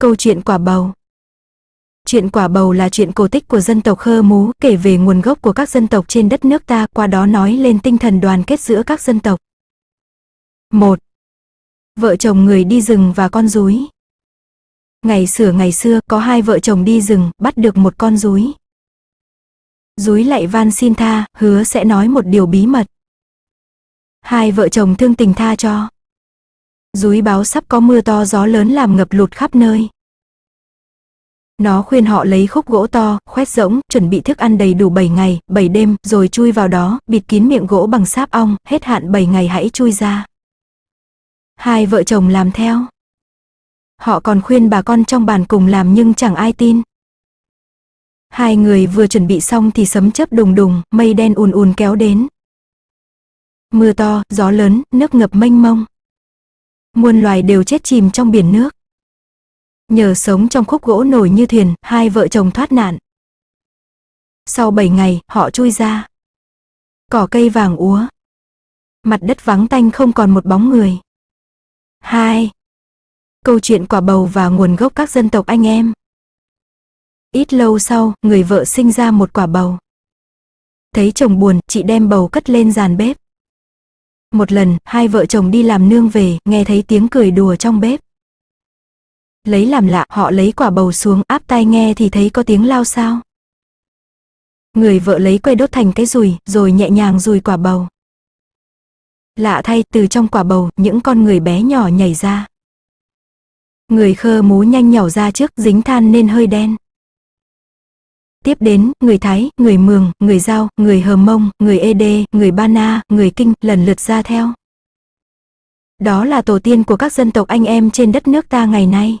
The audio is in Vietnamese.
Câu chuyện quả bầu Chuyện quả bầu là chuyện cổ tích của dân tộc Khơ Mú kể về nguồn gốc của các dân tộc trên đất nước ta qua đó nói lên tinh thần đoàn kết giữa các dân tộc. 1. Vợ chồng người đi rừng và con rúi Ngày xưa ngày xưa có hai vợ chồng đi rừng bắt được một con rúi. Rúi lại van xin tha, hứa sẽ nói một điều bí mật. Hai vợ chồng thương tình tha cho dúi báo sắp có mưa to gió lớn làm ngập lụt khắp nơi. Nó khuyên họ lấy khúc gỗ to, khoét rỗng, chuẩn bị thức ăn đầy đủ 7 ngày, 7 đêm, rồi chui vào đó, bịt kín miệng gỗ bằng sáp ong, hết hạn 7 ngày hãy chui ra. Hai vợ chồng làm theo. Họ còn khuyên bà con trong bàn cùng làm nhưng chẳng ai tin. Hai người vừa chuẩn bị xong thì sấm chớp đùng đùng, mây đen ùn ùn kéo đến. Mưa to, gió lớn, nước ngập mênh mông muôn loài đều chết chìm trong biển nước. Nhờ sống trong khúc gỗ nổi như thuyền, hai vợ chồng thoát nạn. Sau 7 ngày, họ chui ra. Cỏ cây vàng úa. Mặt đất vắng tanh không còn một bóng người. 2. Câu chuyện quả bầu và nguồn gốc các dân tộc anh em. Ít lâu sau, người vợ sinh ra một quả bầu. Thấy chồng buồn, chị đem bầu cất lên giàn bếp. Một lần, hai vợ chồng đi làm nương về, nghe thấy tiếng cười đùa trong bếp. Lấy làm lạ, họ lấy quả bầu xuống, áp tai nghe thì thấy có tiếng lao sao. Người vợ lấy que đốt thành cái rùi, rồi nhẹ nhàng rùi quả bầu. Lạ thay, từ trong quả bầu, những con người bé nhỏ nhảy ra. Người khơ múa nhanh nhỏ ra trước, dính than nên hơi đen. Tiếp đến, người Thái, người Mường, người Giao, người Hờ Mông, người Ê Đê, người Ba Na, người Kinh lần lượt ra theo. Đó là tổ tiên của các dân tộc anh em trên đất nước ta ngày nay.